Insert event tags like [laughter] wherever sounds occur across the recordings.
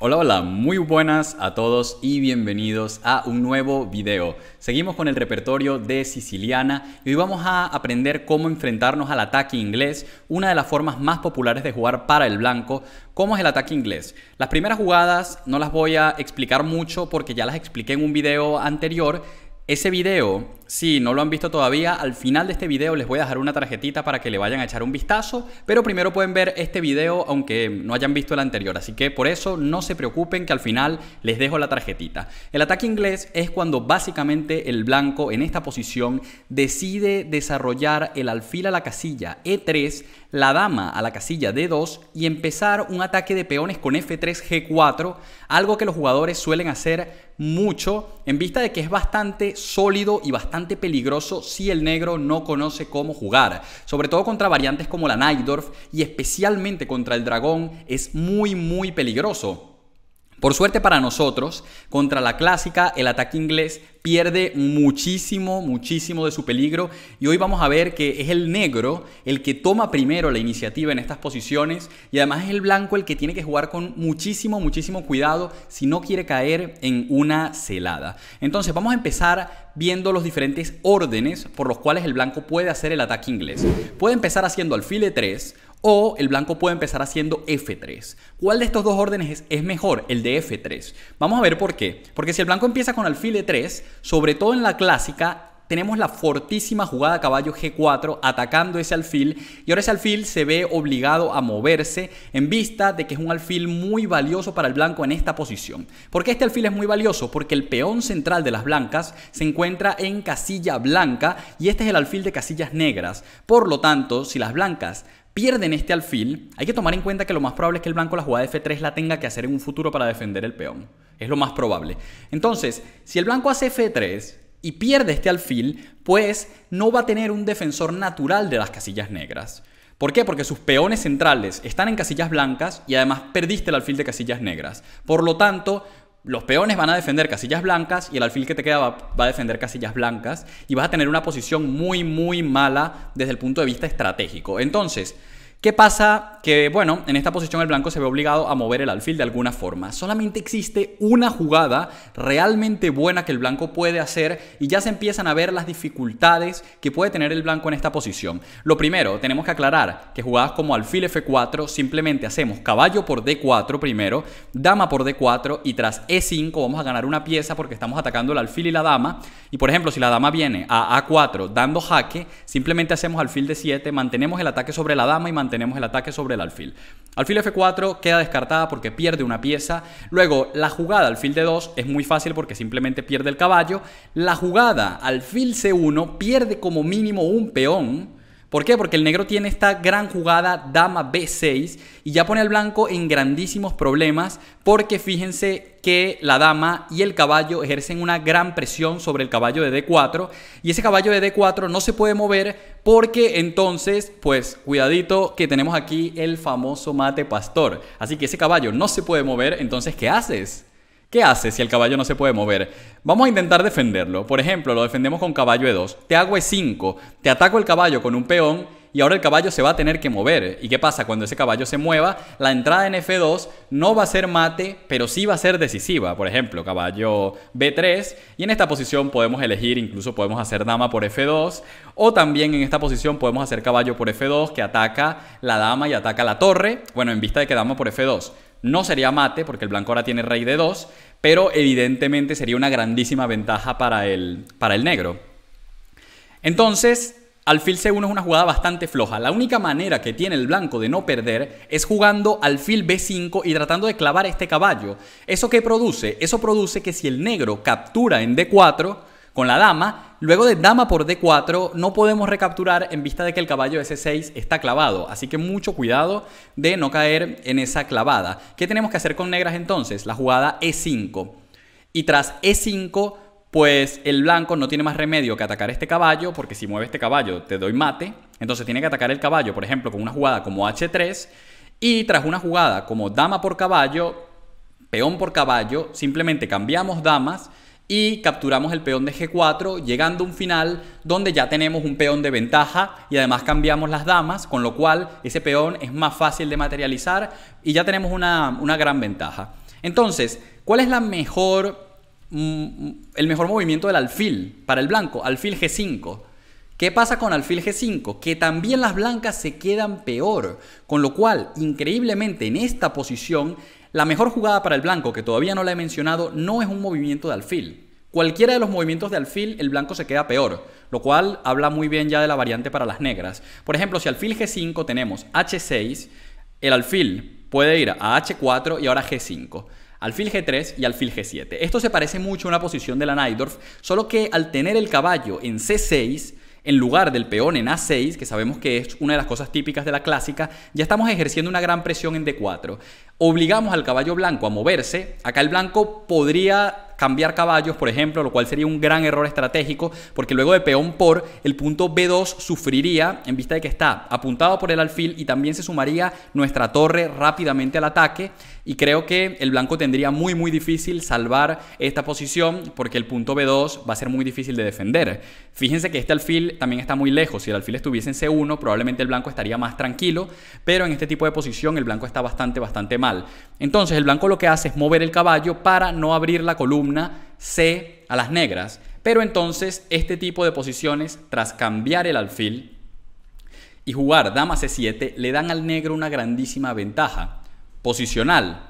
Hola, hola, muy buenas a todos y bienvenidos a un nuevo video. Seguimos con el repertorio de Siciliana y hoy vamos a aprender cómo enfrentarnos al ataque inglés, una de las formas más populares de jugar para el blanco. ¿Cómo es el ataque inglés? Las primeras jugadas no las voy a explicar mucho porque ya las expliqué en un video anterior. Ese video si no lo han visto todavía, al final de este video les voy a dejar una tarjetita para que le vayan a echar un vistazo, pero primero pueden ver este video aunque no hayan visto el anterior, así que por eso no se preocupen que al final les dejo la tarjetita. El ataque inglés es cuando básicamente el blanco en esta posición decide desarrollar el alfil a la casilla E3, la dama a la casilla D2 y empezar un ataque de peones con F3 G4, algo que los jugadores suelen hacer mucho en vista de que es bastante sólido y bastante peligroso si el negro no conoce cómo jugar, sobre todo contra variantes como la Nightdorf y especialmente contra el dragón es muy muy peligroso. Por suerte para nosotros, contra la clásica, el ataque inglés pierde muchísimo, muchísimo de su peligro y hoy vamos a ver que es el negro el que toma primero la iniciativa en estas posiciones y además es el blanco el que tiene que jugar con muchísimo, muchísimo cuidado si no quiere caer en una celada. Entonces vamos a empezar viendo los diferentes órdenes por los cuales el blanco puede hacer el ataque inglés. Puede empezar haciendo alfil 3 o el blanco puede empezar haciendo F3. ¿Cuál de estos dos órdenes es, mejor? El de F3. Vamos a ver por qué. Porque si el blanco empieza con alfil E3, sobre todo en la clásica, tenemos la fortísima jugada caballo G4 atacando ese alfil y ahora ese alfil se ve obligado a moverse en vista de que es un alfil muy valioso para el blanco en esta posición. ¿Por qué este alfil es muy valioso? Porque el peón central de las blancas se encuentra en casilla blanca y este es el alfil de casillas negras. Por lo tanto, si las blancas pierden este alfil, hay que tomar en cuenta que lo más probable es que el blanco la jugada de F3 la tenga que hacer en un futuro para defender el peón. Es lo más probable. Entonces, si el blanco hace F3 y pierde este alfil, pues no va a tener un defensor natural de las casillas negras. ¿Por qué? Porque sus peones centrales están en casillas blancas y además perdiste el alfil de casillas negras. Por lo tanto, los peones van a defender casillas blancas y el alfil que te queda va, a defender casillas blancas y vas a tener una posición muy muy mala desde el punto de vista estratégico. Entonces, ¿Qué pasa? Que bueno, en esta posición el blanco se ve obligado a mover el alfil de alguna forma. Solamente existe una jugada realmente buena que el blanco puede hacer y ya se empiezan a ver las dificultades que puede tener el blanco en esta posición. Lo primero, tenemos que aclarar que jugadas como alfil F4 simplemente hacemos caballo por D4 primero, dama por D4 y tras E5 vamos a ganar una pieza porque estamos atacando el alfil y la dama. Y por ejemplo, si la dama viene a A4 dando jaque, simplemente hacemos alfil d 7, mantenemos el ataque sobre la dama y mantenemos tenemos el ataque sobre el alfil. Alfil F4 queda descartada porque pierde una pieza. Luego, la jugada alfil D2 es muy fácil porque simplemente pierde el caballo. La jugada alfil C1 pierde como mínimo un peón ¿Por qué? Porque el negro tiene esta gran jugada dama B6 y ya pone al blanco en grandísimos problemas porque fíjense que la dama y el caballo ejercen una gran presión sobre el caballo de D4 y ese caballo de D4 no se puede mover porque entonces, pues cuidadito que tenemos aquí el famoso mate pastor. Así que ese caballo no se puede mover, entonces ¿qué haces? ¿Qué hace si el caballo no se puede mover? Vamos a intentar defenderlo. Por ejemplo, lo defendemos con caballo E2. Te hago E5. Te ataco el caballo con un peón y ahora el caballo se va a tener que mover. ¿Y qué pasa? Cuando ese caballo se mueva, la entrada en F2 no va a ser mate, pero sí va a ser decisiva. Por ejemplo, caballo B3 y en esta posición podemos elegir, incluso podemos hacer dama por F2 o también en esta posición podemos hacer caballo por F2 que ataca la dama y ataca la torre. Bueno, en vista de que dama por F2. No sería mate, porque el blanco ahora tiene rey de 2, pero evidentemente sería una grandísima ventaja para el, para el negro. Entonces, alfil C1 es una jugada bastante floja. La única manera que tiene el blanco de no perder es jugando alfil B5 y tratando de clavar este caballo. ¿Eso qué produce? Eso produce que si el negro captura en D4 con la dama, Luego de dama por d4 no podemos recapturar en vista de que el caballo s6 está clavado, así que mucho cuidado de no caer en esa clavada. ¿Qué tenemos que hacer con negras entonces? La jugada e5. Y tras e5, pues el blanco no tiene más remedio que atacar este caballo, porque si mueve este caballo te doy mate. Entonces tiene que atacar el caballo, por ejemplo, con una jugada como h3. Y tras una jugada como dama por caballo, peón por caballo, simplemente cambiamos damas y capturamos el peón de G4 llegando a un final donde ya tenemos un peón de ventaja y además cambiamos las damas, con lo cual ese peón es más fácil de materializar y ya tenemos una, gran ventaja. Entonces, ¿cuál es la mejor, mm, mm, el mejor movimiento del alfil para el blanco? Alfil G5. ¿Qué pasa con alfil G5? Que también las blancas se quedan peor, con lo cual, increíblemente, en esta posición la mejor jugada para el blanco, que todavía no la he mencionado, no es un movimiento de alfil. Cualquiera de los movimientos de alfil, el blanco se queda peor, lo cual habla muy bien ya de la variante para las negras. Por ejemplo, si alfil G5 tenemos H6, el alfil puede ir a H4 y ahora G5 alfil G3 y alfil G7. Esto se parece mucho a una posición de la Naidorf, solo que al tener el caballo en C6, en lugar del peón en A6, que sabemos que es una de las cosas típicas de la clásica, ya estamos ejerciendo una gran presión en D4. Obligamos al caballo blanco a moverse. Acá el blanco podría cambiar caballos, por ejemplo, lo cual sería un gran error estratégico, porque luego de peón por, el punto B2 sufriría en vista de que está apuntado por el alfil y también se sumaría nuestra torre rápidamente al ataque. Y creo que el blanco tendría muy, muy difícil salvar esta posición porque el punto B2 va a ser muy difícil de defender. Fíjense que este alfil también está muy lejos. Si el alfil estuviese en C1, probablemente el blanco estaría más tranquilo, pero en este tipo de posición el blanco está bastante, bastante mal. Entonces el blanco lo que hace es mover el caballo para no abrir la columna una C a las negras, pero entonces este tipo de posiciones, tras cambiar el alfil y jugar dama C7, le dan al negro una grandísima ventaja posicional.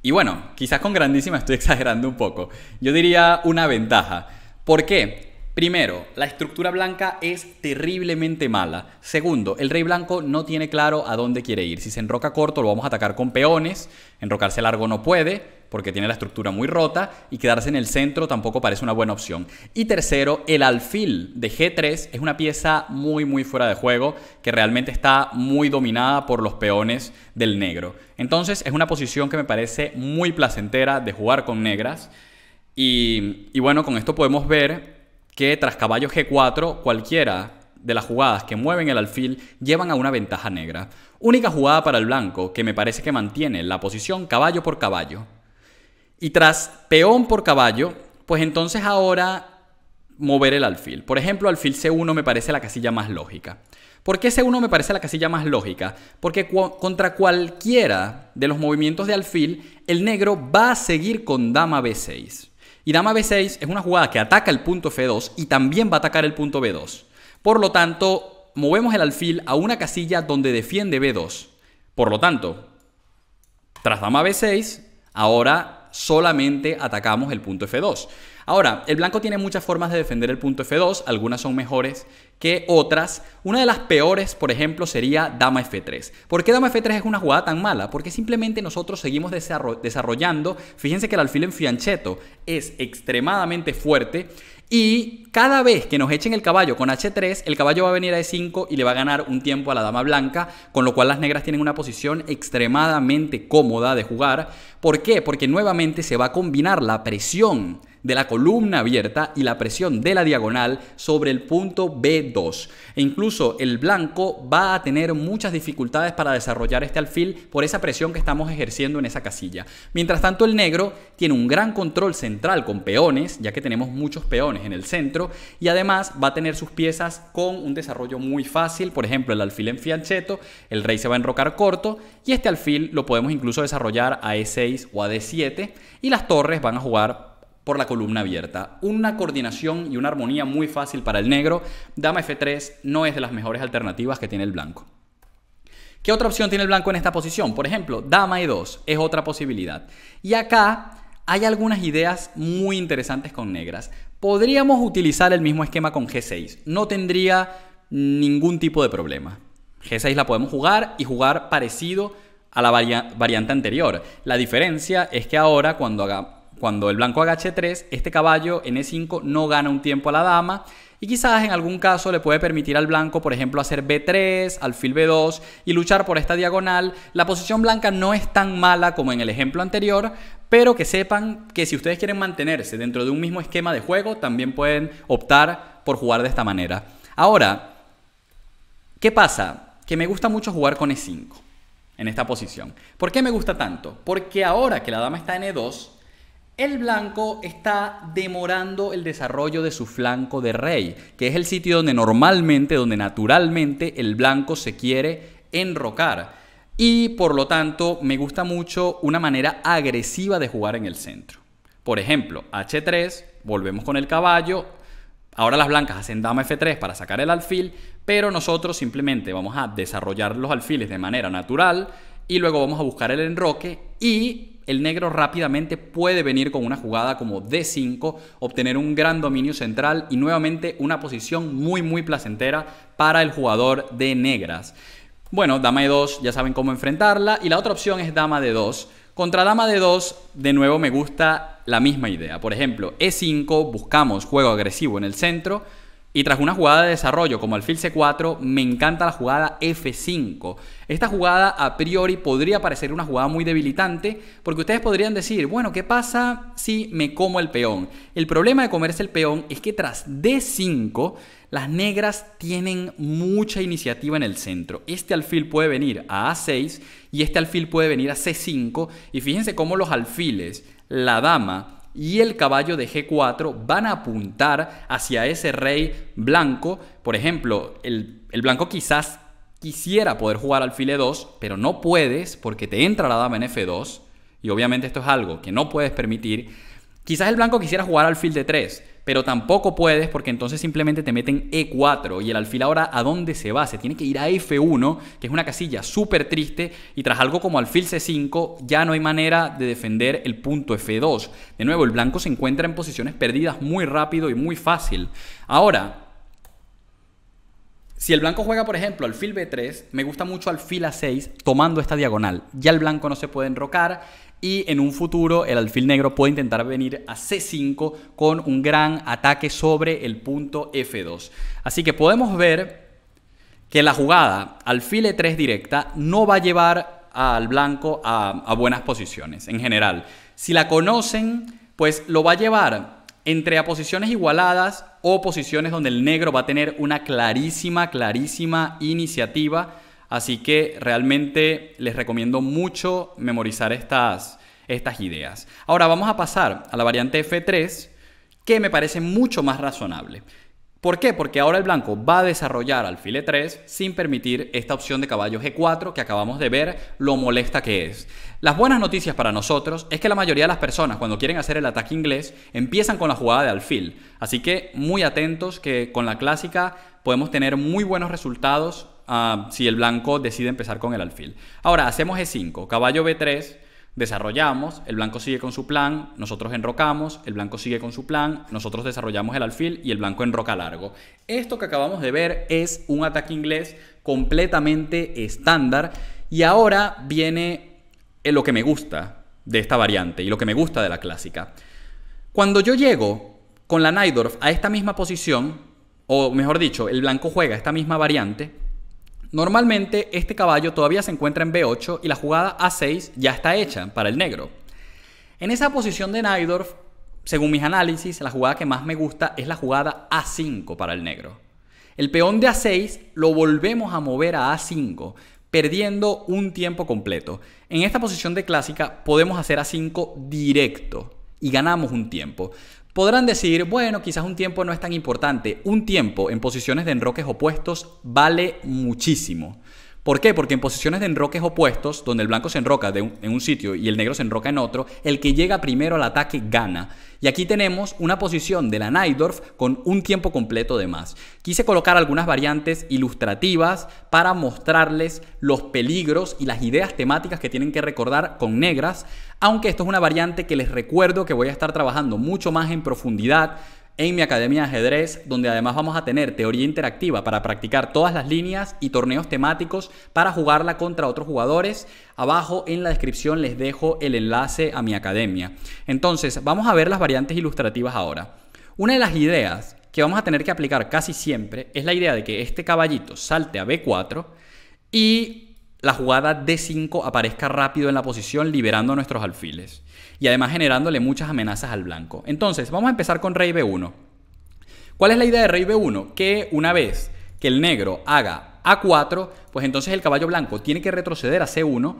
Y bueno, quizás con grandísima estoy [laughs] exagerando un poco. Yo diría una ventaja. ¿Por qué? Primero, la estructura blanca es terriblemente mala. Segundo, el rey blanco no tiene claro a dónde quiere ir. Si se enroca corto lo vamos a atacar con peones, enrocarse largo no puede porque tiene la estructura muy rota y quedarse en el centro tampoco parece una buena opción. Y tercero, el alfil de G3 es una pieza muy muy fuera de juego que realmente está muy dominada por los peones del negro. Entonces es una posición que me parece muy placentera de jugar con negras. Y, y bueno, con esto podemos ver que tras caballo G4 cualquiera de las jugadas que mueven el alfil llevan a una ventaja negra. Única jugada para el blanco que me parece que mantiene la posición caballo por caballo. Y tras peón por caballo, pues entonces ahora mover el alfil. Por ejemplo, alfil C1 me parece la casilla más lógica. ¿Por qué C1 me parece la casilla más lógica? Porque contra cualquiera de los movimientos de alfil, el negro va a seguir con dama B6. Y dama B6 es una jugada que ataca el punto F2 y también va a atacar el punto B2. Por lo tanto, movemos el alfil a una casilla donde defiende B2. Por lo tanto, tras dama B6, ahora solamente atacamos el punto F2. Ahora, el blanco tiene muchas formas de defender el punto F2, algunas son mejores que otras. Una de las peores, por ejemplo, sería dama F3. ¿Por qué dama F3 es una jugada tan mala? Porque simplemente nosotros seguimos desarrollando, fíjense que el alfil en fiancheto es extremadamente fuerte y cada vez que nos echen el caballo con H3, el caballo va a venir a E5 y le va a ganar un tiempo a la dama blanca, con lo cual las negras tienen una posición extremadamente cómoda de jugar. ¿Por qué? Porque nuevamente se va a combinar la presión de la columna abierta y la presión de la diagonal sobre el punto B2. E incluso el blanco va a tener muchas dificultades para desarrollar este alfil por esa presión que estamos ejerciendo en esa casilla. Mientras tanto el negro tiene un gran control central con peones, ya que tenemos muchos peones en el centro, y además va a tener sus piezas con un desarrollo muy fácil, por ejemplo el alfil en fiancheto, el rey se va a enrocar corto, y este alfil lo podemos incluso desarrollar a ese o a D7 y las torres van a jugar por la columna abierta. Una coordinación y una armonía muy fácil para el negro. Dama F3 no es de las mejores alternativas que tiene el blanco. ¿Qué otra opción tiene el blanco en esta posición? Por ejemplo, dama E2 es otra posibilidad. Y acá hay algunas ideas muy interesantes con negras. Podríamos utilizar el mismo esquema con G6. No tendría ningún tipo de problema. G6 la podemos jugar y jugar parecido a la variante anterior. La diferencia es que ahora cuando, cuando el blanco haga H3, este caballo en E5 no gana un tiempo a la dama y quizás en algún caso le puede permitir al blanco, por ejemplo, hacer B3, alfil B2 y luchar por esta diagonal. La posición blanca no es tan mala como en el ejemplo anterior, pero que sepan que si ustedes quieren mantenerse dentro de un mismo esquema de juego, también pueden optar por jugar de esta manera. Ahora, ¿qué pasa? Que me gusta mucho jugar con E5 en esta posición. ¿Por qué me gusta tanto? Porque ahora que la dama está en E2, el blanco está demorando el desarrollo de su flanco de rey, que es el sitio donde normalmente, donde naturalmente el blanco se quiere enrocar. Y por lo tanto me gusta mucho una manera agresiva de jugar en el centro. Por ejemplo, H3, volvemos con el caballo, Ahora las blancas hacen dama F3 para sacar el alfil, pero nosotros simplemente vamos a desarrollar los alfiles de manera natural y luego vamos a buscar el enroque y el negro rápidamente puede venir con una jugada como D5, obtener un gran dominio central y nuevamente una posición muy muy placentera para el jugador de negras. Bueno, dama E2 ya saben cómo enfrentarla y la otra opción es dama D2. Contra dama de 2, de nuevo me gusta la misma idea. Por ejemplo, E5, buscamos juego agresivo en el centro, y tras una jugada de desarrollo como alfil C4, me encanta la jugada F5. Esta jugada a priori podría parecer una jugada muy debilitante porque ustedes podrían decir, bueno, ¿qué pasa si me como el peón? El problema de comerse el peón es que tras D5, las negras tienen mucha iniciativa en el centro. Este alfil puede venir a A6 y este alfil puede venir a C5 y fíjense cómo los alfiles, la dama, y el caballo de G4 van a apuntar hacia ese rey blanco. Por ejemplo, el, blanco quizás quisiera poder jugar alfil E2, pero no puedes porque te entra la dama en F2 y obviamente esto es algo que no puedes permitir. Quizás el blanco quisiera jugar alfil de 3 pero tampoco puedes porque entonces simplemente te meten E4 y el alfil ahora a dónde se va, se tiene que ir a F1, que es una casilla súper triste y tras algo como alfil C5 ya no hay manera de defender el punto F2. De nuevo, el blanco se encuentra en posiciones perdidas muy rápido y muy fácil. Ahora, si el blanco juega, por ejemplo, alfil B3, me gusta mucho alfil A6 tomando esta diagonal. Ya el blanco no se puede enrocar y en un futuro el alfil negro puede intentar venir a C5 con un gran ataque sobre el punto F2. Así que podemos ver que la jugada alfil E3 directa no va a llevar al blanco a, a buenas posiciones en general. Si la conocen, pues lo va a llevar entre a posiciones igualadas o posiciones donde el negro va a tener una clarísima, clarísima iniciativa. Así que realmente les recomiendo mucho memorizar estas, estas ideas. Ahora vamos a pasar a la variante F3, que me parece mucho más razonable. ¿Por qué? Porque ahora el blanco va a desarrollar alfil e 3 sin permitir esta opción de caballo G4 que acabamos de ver lo molesta que es. Las buenas noticias para nosotros es que la mayoría de las personas cuando quieren hacer el ataque inglés empiezan con la jugada de alfil. Así que muy atentos que con la clásica podemos tener muy buenos resultados ah, si el blanco decide empezar con el alfil. Ahora hacemos e 5 caballo B3 desarrollamos, el blanco sigue con su plan, nosotros enrocamos, el blanco sigue con su plan, nosotros desarrollamos el alfil y el blanco enroca largo. Esto que acabamos de ver es un ataque inglés completamente estándar y ahora viene lo que me gusta de esta variante y lo que me gusta de la clásica. Cuando yo llego con la Naidorf a esta misma posición, o mejor dicho, el blanco juega esta misma variante, Normalmente este caballo todavía se encuentra en B8 y la jugada A6 ya está hecha para el negro. En esa posición de Nydorf, según mis análisis, la jugada que más me gusta es la jugada A5 para el negro. El peón de A6 lo volvemos a mover a A5, perdiendo un tiempo completo. En esta posición de clásica podemos hacer A5 directo y ganamos un tiempo podrán decir, bueno, quizás un tiempo no es tan importante. Un tiempo en posiciones de enroques opuestos vale muchísimo. ¿Por qué? Porque en posiciones de enroques opuestos, donde el blanco se enroca en un sitio y el negro se enroca en otro, el que llega primero al ataque gana. Y aquí tenemos una posición de la Neidorf con un tiempo completo de más. Quise colocar algunas variantes ilustrativas para mostrarles los peligros y las ideas temáticas que tienen que recordar con negras, aunque esto es una variante que les recuerdo que voy a estar trabajando mucho más en profundidad en mi Academia de Ajedrez, donde además vamos a tener teoría interactiva para practicar todas las líneas y torneos temáticos para jugarla contra otros jugadores. Abajo en la descripción les dejo el enlace a mi academia. Entonces, vamos a ver las variantes ilustrativas ahora. Una de las ideas que vamos a tener que aplicar casi siempre es la idea de que este caballito salte a B4 y la jugada D5 aparezca rápido en la posición, liberando nuestros alfiles y además generándole muchas amenazas al blanco. Entonces, vamos a empezar con Rey B1. ¿Cuál es la idea de Rey B1? Que una vez que el negro haga A4, pues entonces el caballo blanco tiene que retroceder a C1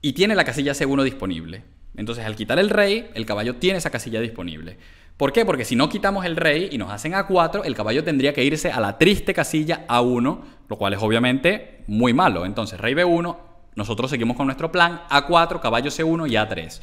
y tiene la casilla C1 disponible. Entonces, al quitar el rey, el caballo tiene esa casilla disponible. ¿Por qué? Porque si no quitamos el rey y nos hacen A4, el caballo tendría que irse a la triste casilla A1, lo cual es obviamente muy malo. Entonces, rey B1, nosotros seguimos con nuestro plan A4, caballo C1 y A3.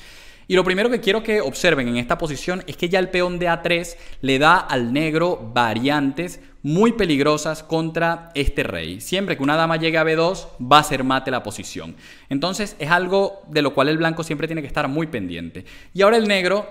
Y lo primero que quiero que observen en esta posición es que ya el peón de A3 le da al negro variantes muy peligrosas contra este rey. Siempre que una dama llegue a B2 va a ser mate la posición. Entonces es algo de lo cual el blanco siempre tiene que estar muy pendiente. Y ahora el negro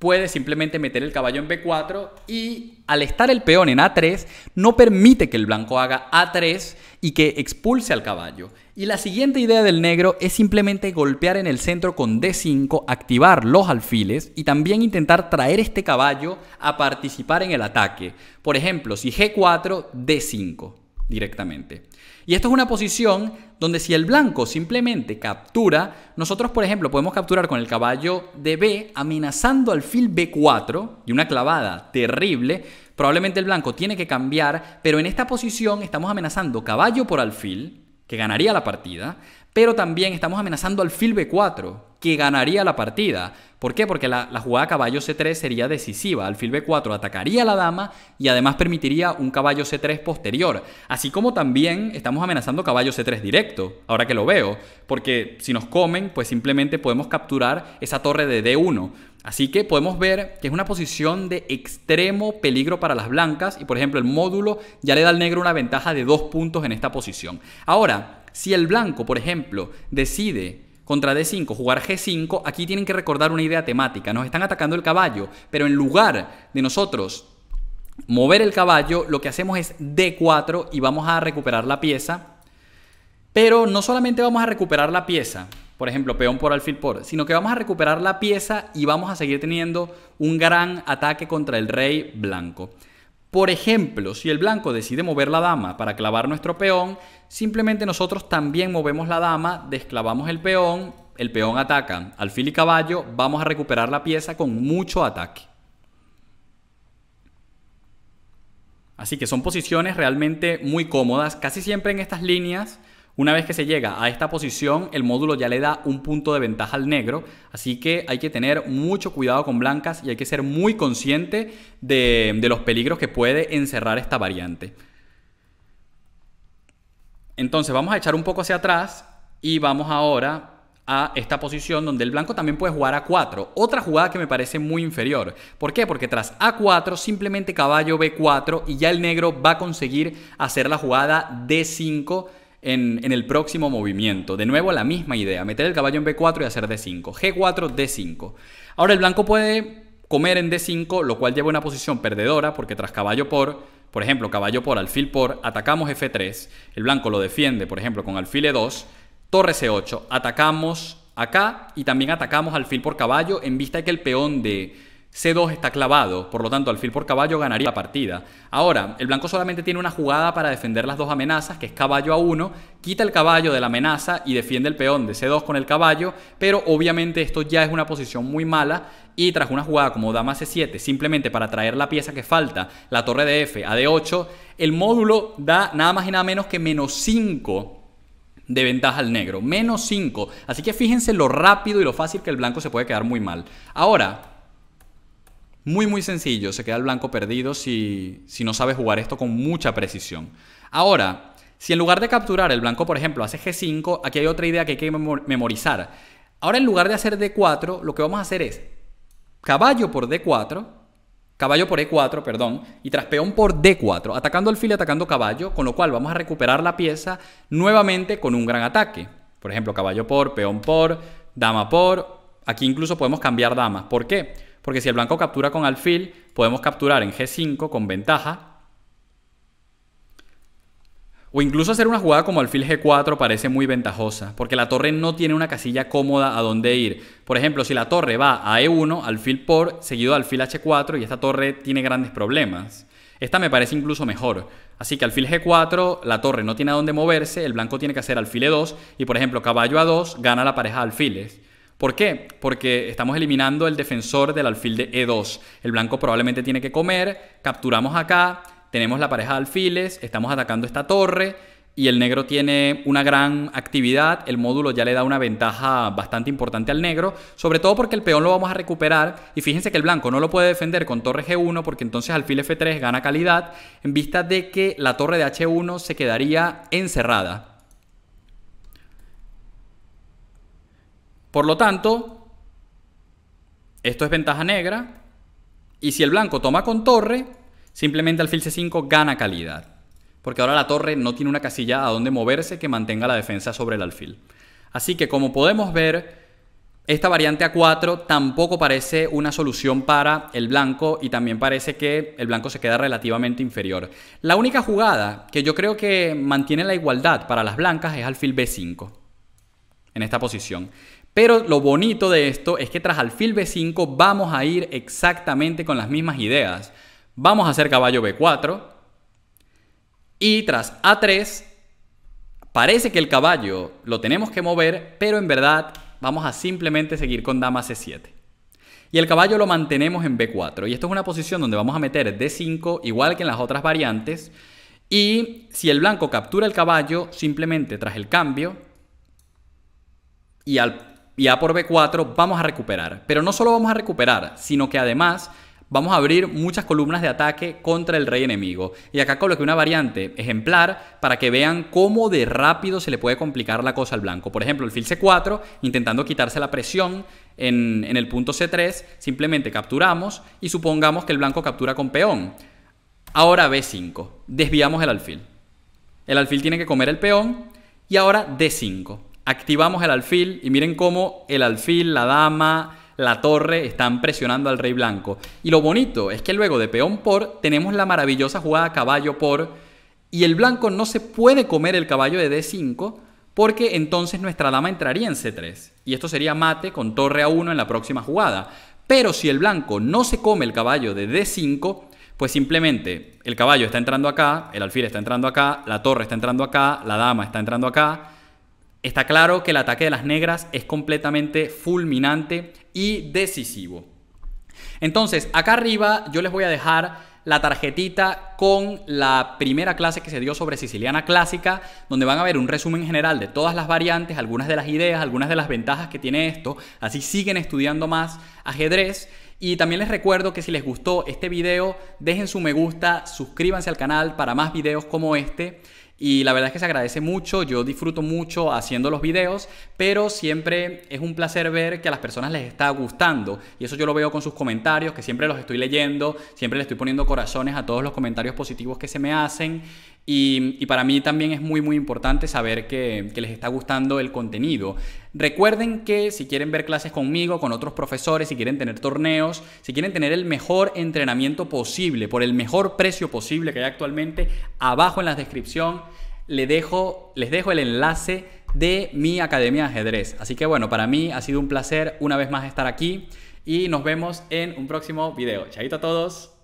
puede simplemente meter el caballo en B4 y al estar el peón en A3 no permite que el blanco haga A3 y que expulse al caballo. Y la siguiente idea del negro es simplemente golpear en el centro con D5, activar los alfiles y también intentar traer este caballo a participar en el ataque. Por ejemplo, si G4, D5 directamente. Y esto es una posición donde si el blanco simplemente captura, nosotros por ejemplo podemos capturar con el caballo de B amenazando al alfil B4 y una clavada terrible, probablemente el blanco tiene que cambiar, pero en esta posición estamos amenazando caballo por alfil, que ganaría la partida, pero también estamos amenazando al fil B4, que ganaría la partida. ¿Por qué? Porque la, jugada caballo C3 sería decisiva. Alfil B4 atacaría a la dama y además permitiría un caballo C3 posterior. Así como también estamos amenazando caballo C3 directo, ahora que lo veo. Porque si nos comen, pues simplemente podemos capturar esa torre de D1. Así que podemos ver que es una posición de extremo peligro para las blancas y por ejemplo el módulo ya le da al negro una ventaja de dos puntos en esta posición. Ahora, si el blanco, por ejemplo, decide contra D5 jugar G5, aquí tienen que recordar una idea temática. Nos están atacando el caballo, pero en lugar de nosotros mover el caballo, lo que hacemos es D4 y vamos a recuperar la pieza. Pero no solamente vamos a recuperar la pieza, por ejemplo, peón por alfil por, sino que vamos a recuperar la pieza y vamos a seguir teniendo un gran ataque contra el rey blanco. Por ejemplo, si el blanco decide mover la dama para clavar nuestro peón, simplemente nosotros también movemos la dama, desclavamos el peón, el peón ataca, alfil y caballo, vamos a recuperar la pieza con mucho ataque. Así que son posiciones realmente muy cómodas. Casi siempre en estas líneas una vez que se llega a esta posición, el módulo ya le da un punto de ventaja al negro, así que hay que tener mucho cuidado con blancas y hay que ser muy consciente de, los peligros que puede encerrar esta variante. Entonces vamos a echar un poco hacia atrás y vamos ahora a esta posición donde el blanco también puede jugar a 4. Otra jugada que me parece muy inferior. ¿Por qué? Porque tras A4 simplemente caballo B4 y ya el negro va a conseguir hacer la jugada D5 en, el próximo movimiento. De nuevo la misma idea, meter el caballo en B4 y hacer D5. G4, D5. Ahora el blanco puede comer en D5, lo cual lleva una posición perdedora porque tras caballo por, por ejemplo, caballo por, alfil por, atacamos F3, el blanco lo defiende, por ejemplo, con alfil E2, torre C8, atacamos acá y también atacamos alfil por caballo en vista de que el peón de C2 está clavado, por lo tanto, alfil por caballo ganaría la partida. Ahora, el blanco solamente tiene una jugada para defender las dos amenazas, que es caballo a 1, quita el caballo de la amenaza y defiende el peón de C2 con el caballo, pero obviamente esto ya es una posición muy mala y tras una jugada como dama C7, simplemente para traer la pieza que falta, la torre de F a D8, el módulo da nada más y nada menos que menos 5 de ventaja al negro, menos 5. Así que fíjense lo rápido y lo fácil que el blanco se puede quedar muy mal. Ahora, muy, muy sencillo, se queda el blanco perdido si, no sabes jugar esto con mucha precisión. Ahora, si en lugar de capturar el blanco, por ejemplo, hace G5, aquí hay otra idea que hay que memorizar. Ahora, en lugar de hacer D4, lo que vamos a hacer es caballo por D4, caballo por E4, perdón, y tras peón por D4, atacando alfil y atacando caballo, con lo cual vamos a recuperar la pieza nuevamente con un gran ataque. Por ejemplo, caballo por, peón por, dama por. Aquí incluso podemos cambiar damas. ¿Por qué? porque si el blanco captura con alfil, podemos capturar en G5 con ventaja. O incluso hacer una jugada como alfil G4 parece muy ventajosa, porque la torre no tiene una casilla cómoda a donde ir. Por ejemplo, si la torre va a E1, alfil por, seguido alfil H4, y esta torre tiene grandes problemas. Esta me parece incluso mejor. Así que alfil G4, la torre no tiene a dónde moverse, el blanco tiene que hacer alfil E2, y por ejemplo, caballo A2 gana la pareja de alfiles. ¿Por qué? Porque estamos eliminando el defensor del alfil de E2. El blanco probablemente tiene que comer, capturamos acá, tenemos la pareja de alfiles, estamos atacando esta torre y el negro tiene una gran actividad, el módulo ya le da una ventaja bastante importante al negro, sobre todo porque el peón lo vamos a recuperar y fíjense que el blanco no lo puede defender con torre G1 porque entonces alfil F3 gana calidad en vista de que la torre de H1 se quedaría encerrada. Por lo tanto, esto es ventaja negra. Y si el blanco toma con torre, simplemente alfil C5 gana calidad. Porque ahora la torre no tiene una casilla a donde moverse que mantenga la defensa sobre el alfil. Así que como podemos ver, esta variante A4 tampoco parece una solución para el blanco y también parece que el blanco se queda relativamente inferior. La única jugada que yo creo que mantiene la igualdad para las blancas es alfil B5 en esta posición. Pero lo bonito de esto es que tras alfil B5 vamos a ir exactamente con las mismas ideas. Vamos a hacer caballo B4 y tras A3 parece que el caballo lo tenemos que mover, pero en verdad vamos a simplemente seguir con dama C7. Y el caballo lo mantenemos en B4. Y esto es una posición donde vamos a meter D5 igual que en las otras variantes. Y si el blanco captura el caballo, simplemente tras el cambio y al y A por B4 vamos a recuperar. Pero no solo vamos a recuperar, sino que además vamos a abrir muchas columnas de ataque contra el rey enemigo. Y acá coloqué una variante ejemplar para que vean cómo de rápido se le puede complicar la cosa al blanco. Por ejemplo, el fil C4, intentando quitarse la presión en, en el punto C3, simplemente capturamos y supongamos que el blanco captura con peón. Ahora B5, desviamos el alfil. El alfil tiene que comer el peón y ahora D5 activamos el alfil y miren cómo el alfil, la dama, la torre están presionando al rey blanco. Y lo bonito es que luego de peón por tenemos la maravillosa jugada caballo por y el blanco no se puede comer el caballo de D5 porque entonces nuestra dama entraría en C3 y esto sería mate con torre a 1 en la próxima jugada. Pero si el blanco no se come el caballo de D5, pues simplemente el caballo está entrando acá, el alfil está entrando acá, la torre está entrando acá, la dama está entrando acá, Está claro que el ataque de las negras es completamente fulminante y decisivo. Entonces, acá arriba yo les voy a dejar la tarjetita con la primera clase que se dio sobre siciliana clásica, donde van a ver un resumen general de todas las variantes, algunas de las ideas, algunas de las ventajas que tiene esto. Así siguen estudiando más ajedrez. Y también les recuerdo que si les gustó este video, dejen su me gusta, suscríbanse al canal para más videos como este y la verdad es que se agradece mucho, yo disfruto mucho haciendo los videos, pero siempre es un placer ver que a las personas les está gustando y eso yo lo veo con sus comentarios, que siempre los estoy leyendo, siempre le estoy poniendo corazones a todos los comentarios positivos que se me hacen y, para mí también es muy, muy importante saber que, les está gustando el contenido. Recuerden que si quieren ver clases conmigo, con otros profesores, si quieren tener torneos, si quieren tener el mejor entrenamiento posible, por el mejor precio posible que hay actualmente, abajo en la descripción les dejo, les dejo el enlace de mi Academia de Ajedrez. Así que bueno, para mí ha sido un placer una vez más estar aquí y nos vemos en un próximo video. Chaito a todos.